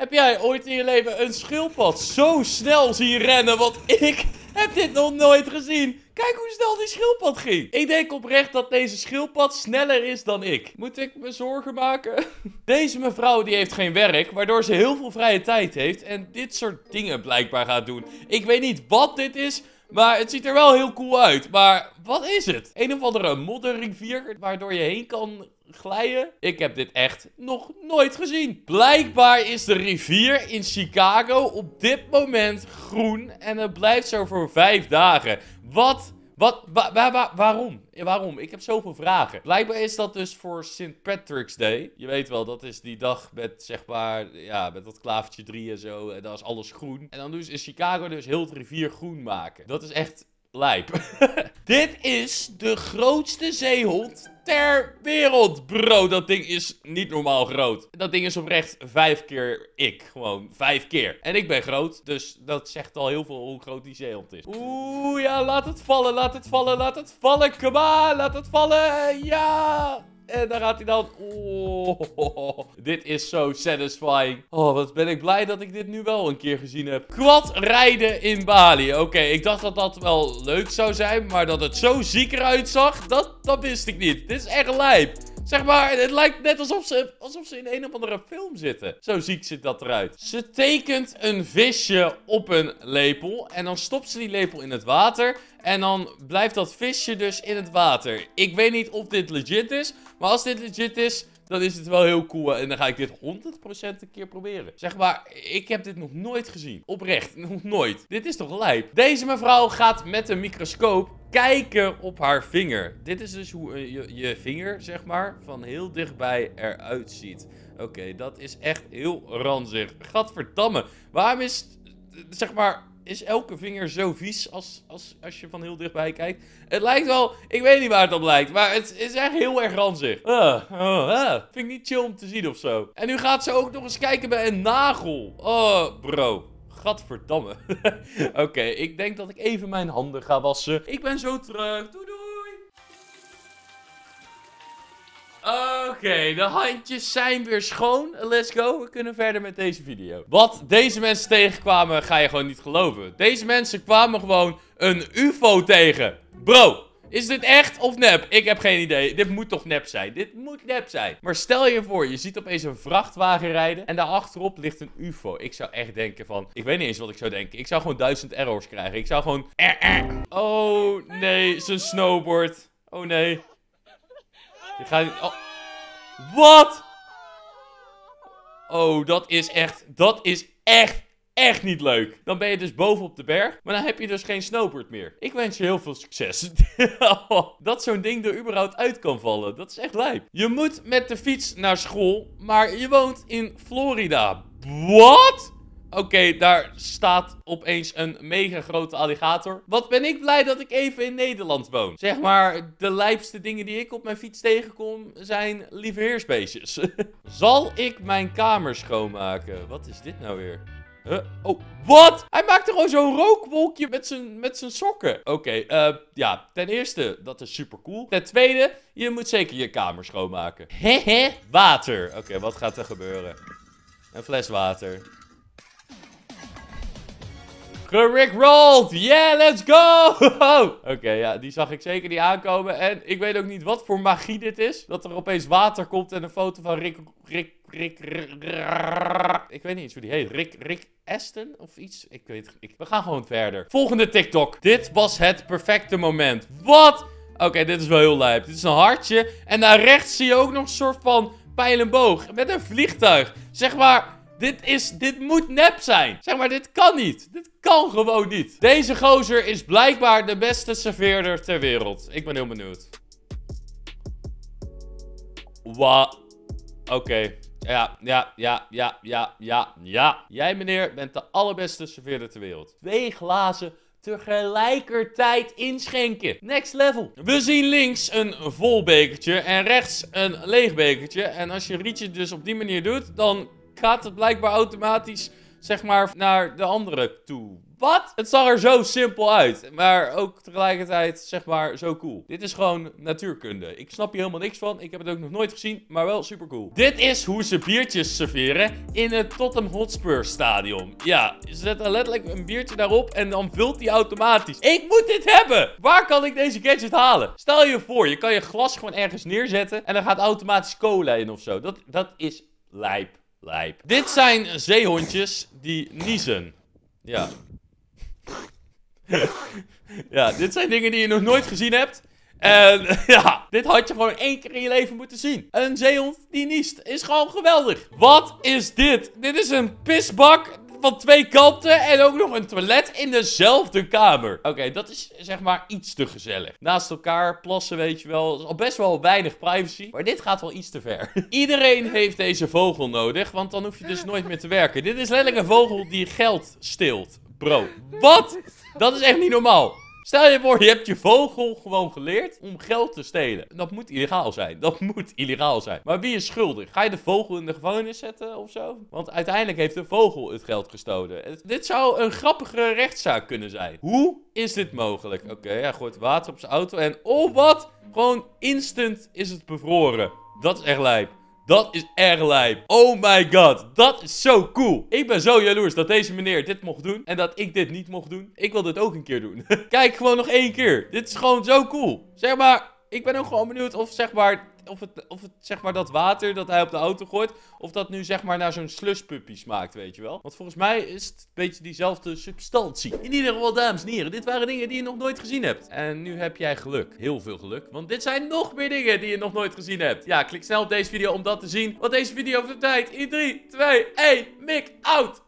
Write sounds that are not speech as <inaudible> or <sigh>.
Heb jij ooit in je leven een schildpad zo snel zien rennen? Want ik heb dit nog nooit gezien. Kijk hoe snel die schildpad ging. Ik denk oprecht dat deze schildpad sneller is dan ik. Moet ik me zorgen maken? <laughs> Deze mevrouw die heeft geen werk, waardoor ze heel veel vrije tijd heeft en dit soort dingen blijkbaar gaat doen. Ik weet niet wat dit is, maar het ziet er wel heel cool uit. Maar wat is het? Een of andere modderrivier waardoor je heen kan glijden? Ik heb dit echt nog nooit gezien. Blijkbaar is de rivier in Chicago op dit moment groen en het blijft zo voor vijf dagen. Wat wat? waarom? Waarom? Ik heb zoveel vragen. Blijkbaar is dat dus voor St. Patrick's Day. Je weet wel, dat is die dag met zeg maar, ja, met dat klavertje 3 en zo. En dan is alles groen. En dan doen dus ze in Chicago dus heel het rivier groen maken. Dat is echt lijp. <laughs> Dit is de grootste zeehond ter wereld, bro. Dat ding is niet normaal groot. Dat ding is oprecht vijf keer ik. Gewoon vijf keer. En ik ben groot, dus dat zegt al heel veel hoe groot die zeehond is. Oeh, ja, laat het vallen, laat het vallen, laat het vallen. Kom aan, laat het vallen. Ja. En daar gaat hij dan. Oh, dit is zo satisfying. Oh, wat ben ik blij dat ik dit nu wel een keer gezien heb. Quad rijden in Bali. Oké, ik dacht dat dat wel leuk zou zijn. Maar dat het zo ziek eruit zag, dat, dat wist ik niet. Dit is echt lijp. Zeg maar, het lijkt net alsof ze, alsof ze in een of andere film zitten. Zo ziek ziet dat eruit. Ze tekent een visje op een lepel. En dan stopt ze die lepel in het water. En dan blijft dat visje dus in het water. Ik weet niet of dit legit is. Maar als dit legit is, dan is het wel heel cool. En dan ga ik dit 100% een keer proberen. Zeg maar, ik heb dit nog nooit gezien. Oprecht, <laughs> nog nooit. Dit is toch lijp? Deze mevrouw gaat met een microscoop kijken op haar vinger. Dit is dus hoe eh, je, je vinger, zeg maar, van heel dichtbij eruit ziet. Oké, dat is echt heel ranzig. Gadverdamme. Waarom is, eh, zeg maar, is elke vinger zo vies als, als, als je van heel dichtbij kijkt. Het lijkt wel, ik weet niet waar het op lijkt, maar het is echt heel erg ranzig. Uh, Vind ik niet chill om te zien of zo. En nu gaat ze ook nog eens kijken bij een nagel. Oh, bro. Gadverdamme. <laughs> Oké, ik denk dat ik even mijn handen ga wassen. Ik ben zo terug. Doei! Oké, de handjes zijn weer schoon. Let's go, we kunnen verder met deze video. Wat deze mensen tegenkwamen, ga je gewoon niet geloven. Deze mensen kwamen gewoon een ufo tegen. Bro, is dit echt of nep? Ik heb geen idee. Dit moet toch nep zijn? Dit moet nep zijn. Maar stel je voor, je ziet opeens een vrachtwagen rijden en daarachterop ligt een ufo. Ik zou echt denken van... Ik weet niet eens wat ik zou denken. Ik zou gewoon duizend errors krijgen. Ik zou gewoon... Eh, eh. Oh, nee. Zijn snowboard. Oh, nee. Dit gaat... Oh. Wat? Oh, dat is echt... Dat is echt echt niet leuk. Dan ben je dus boven op de berg, maar dan heb je dus geen snowboard meer. Ik wens je heel veel succes. <laughs> dat zo'n ding er überhaupt uit kan vallen, dat is echt lijp. Je moet met de fiets naar school, maar je woont in Florida. Wat? Oké, daar staat opeens een mega grote alligator. Wat ben ik blij dat ik even in Nederland woon. Zeg maar, de lijpste dingen die ik op mijn fiets tegenkom zijn lieve heersbeestjes. <laughs> Zal ik mijn kamer schoonmaken? Wat is dit nou weer? Huh? Oh, wat? Hij maakt er gewoon zo'n rookwolkje met zijn, met zijn sokken. Oké, eh, ja, ten eerste, dat is super cool. Ten tweede, je moet zeker je kamer schoonmaken. Hehe, <laughs> water. Oké, wat gaat er gebeuren? Een fles water. Gerickrolled! Yeah, let's go! <laughs> Oké, ja, die zag ik zeker niet aankomen. En ik weet ook niet wat voor magie dit is. Dat er opeens water komt en een foto van Rick... Rick... Rick... Rick ik weet niet eens hoe die heet. Rick... Rick... Aston of iets. Ik weet het. We gaan gewoon verder. Volgende TikTok. Dit was het perfecte moment. Wat? Oké, dit is wel heel lijp. Dit is een hartje. En daar rechts zie je ook nog een soort van pijlenboog. Met een vliegtuig. Zeg maar... Dit is, dit moet nep zijn. Zeg maar, dit kan niet. Dit kan gewoon niet. Deze gozer is blijkbaar de beste serveerder ter wereld. Ik ben heel benieuwd. Wat? Oké. Ja, ja, ja, ja, ja, ja, ja. Jij meneer bent de allerbeste serveerder ter wereld. Twee glazen tegelijkertijd inschenken. Next level. We zien links een vol bekertje en rechts een leeg bekertje. En als je rietje dus op die manier doet, dan gaat het blijkbaar automatisch, zeg maar, naar de andere toe. Wat? Het zag er zo simpel uit. Maar ook tegelijkertijd, zeg maar, zo cool. Dit is gewoon natuurkunde. Ik snap hier helemaal niks van. Ik heb het ook nog nooit gezien, maar wel super cool. Dit is hoe ze biertjes serveren in het Tottenham Hotspur stadion. Ja, ze zetten letterlijk een biertje daarop en dan vult die automatisch. Ik moet dit hebben! Waar kan ik deze gadget halen? Stel je voor, je kan je glas gewoon ergens neerzetten en dan gaat automatisch cola in of zo. Dat, dat is lijp. Dit zijn zeehondjes die niezen. Ja. <laughs> ja, dit zijn dingen die je nog nooit gezien hebt. En <laughs> ja, dit had je gewoon één keer in je leven moeten zien. Een zeehond die niest is gewoon geweldig. Wat is dit? Dit is een pisbak van twee kanten en ook nog een toilet in dezelfde kamer. Oké, dat is zeg maar iets te gezellig. Naast elkaar plassen, weet je wel. Is al best wel weinig privacy. Maar dit gaat wel iets te ver. <laughs> Iedereen heeft deze vogel nodig, want dan hoef je dus nooit meer te werken. Dit is letterlijk een vogel die geld steelt. Bro, wat? Dat is echt niet normaal. Stel je voor, je hebt je vogel gewoon geleerd om geld te stelen. Dat moet illegaal zijn. Dat <laughs> moet illegaal zijn. Maar wie is schuldig? Ga je de vogel in de gevangenis zetten of zo? Want uiteindelijk heeft de vogel het geld gestolen. Dit zou een grappige rechtszaak kunnen zijn. Hoe is dit mogelijk? Oké, hij gooit water op zijn auto en oh wat? Gewoon instant is het bevroren. Dat is echt lijp. Dat is erg lijp. Oh my god. Dat is zo cool. Ik ben zo jaloers dat deze meneer dit mocht doen. En dat ik dit niet mocht doen. Ik wil dit ook een keer doen. <laughs> Kijk, gewoon nog één keer. Dit is gewoon zo cool. Zeg maar, ik ben ook gewoon benieuwd of zeg maar of het, of het zeg maar dat water dat hij op de auto gooit, of dat nu zeg maar naar zo'n sluspuppie smaakt, weet je wel. Want volgens mij is het een beetje diezelfde substantie. In ieder geval, dames en heren, dit waren dingen die je nog nooit gezien hebt. En nu heb jij geluk. Heel veel geluk. Want dit zijn nog meer dingen die je nog nooit gezien hebt. Ja, klik snel op deze video om dat te zien. Want deze video tijd. in 3, 2, 1, mik out!